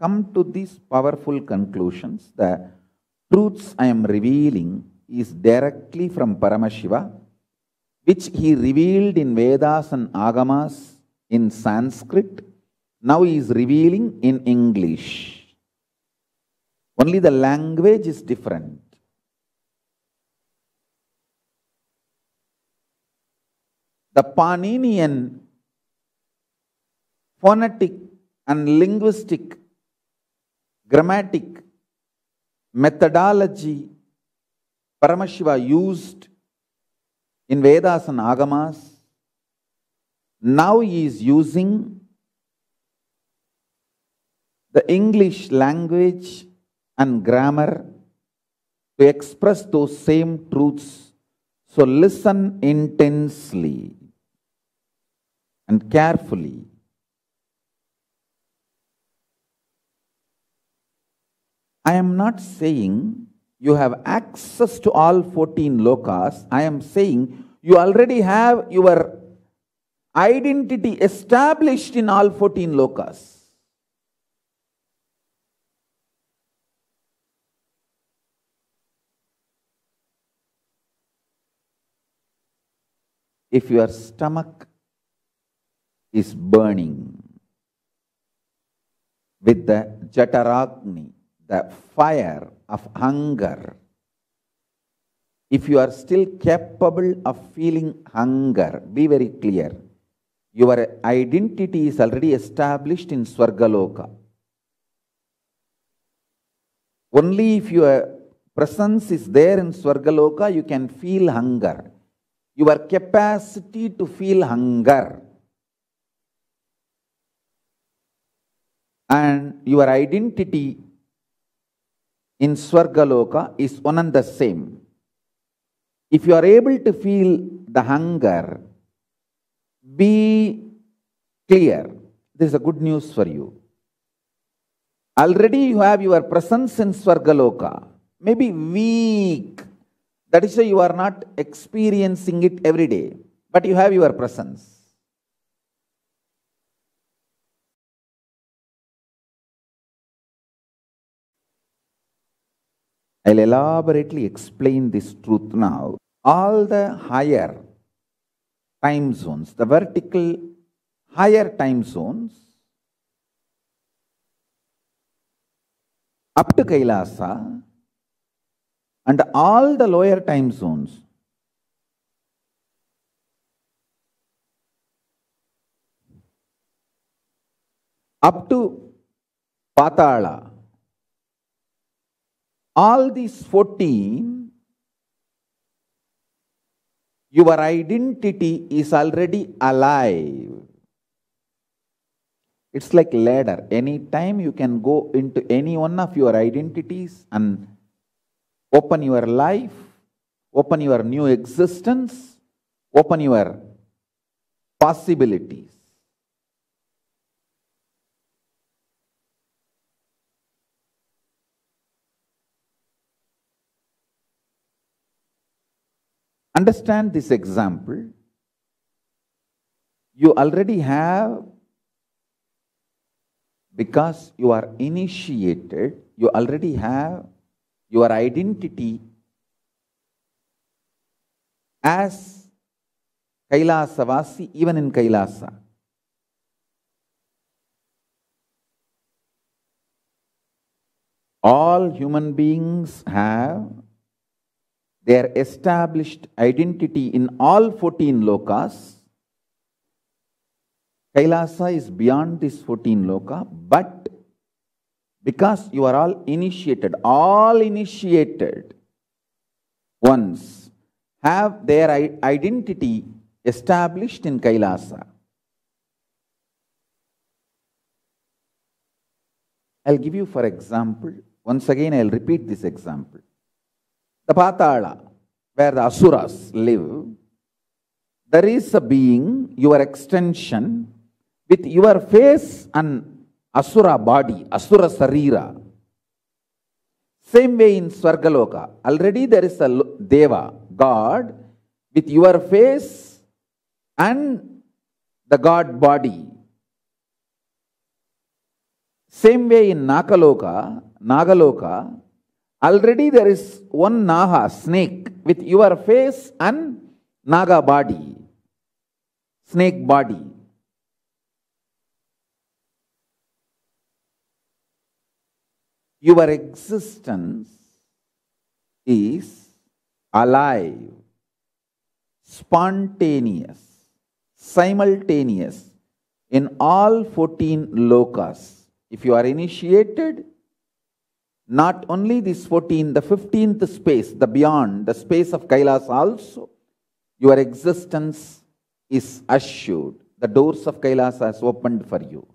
come to these powerful conclusions. The truths I am revealing is directly from Paramashiva, which he revealed in Vedas and Agamas in Sanskrit. Now he is revealing in English. Only the language is different. The Paninian phonetic and linguistic grammatic methodology Paramashiva used in Vedas and Agamas, now he is using the English language and grammar to express those same truths. So listen intensely and carefully. I am not saying you have access to all 14 lokas. I am saying you already have your identity established in all 14 lokas. If your stomach is burning with the Jataragni, the fire of hunger, if you are still capable of feeling hunger, be very clear. Your identity is already established in Swargaloka. Only if your presence is there in Swargaloka, you can feel hunger. Your capacity to feel hunger and your identity in Swargaloka is one and the same. If you are able to feel the hunger, be clear. This is a good news for you. Already you have your presence in Swargaloka, maybe weak. That is why you are not experiencing it every day, but you have your presence. I'll elaborately explain this truth now. All the higher time zones, the vertical higher time zones up to Kailasa and all the lower time zones up to Patala all these 14, your identity is already alive. It's like ladder. Anytime you can go into any one of your identities and open your life, open your new existence, open your possibilities. understand this example, you already have, because you are initiated, you already have your identity as Kailasa Vasi, even in Kailasa. All human beings have their established identity in all 14 lokas. Kailasa is beyond this 14 loka, but because you are all initiated, all initiated ones have their identity established in Kailasa. I'll give you for example, once again I'll repeat this example the Patala, where the Asuras live, there is a being, your extension, with your face and Asura body, Asura Sarira. Same way in Swargaloka, already there is a Deva, God, with your face and the God body. Same way in Nakaloka, Nagaloka, Already there is one naha snake, with your face and Naga body, snake body. Your existence is alive, spontaneous, simultaneous in all 14 lokas. If you are initiated, not only this 14, the 15th space, the beyond, the space of Kailas also, your existence is assured. The doors of Kailas has opened for you.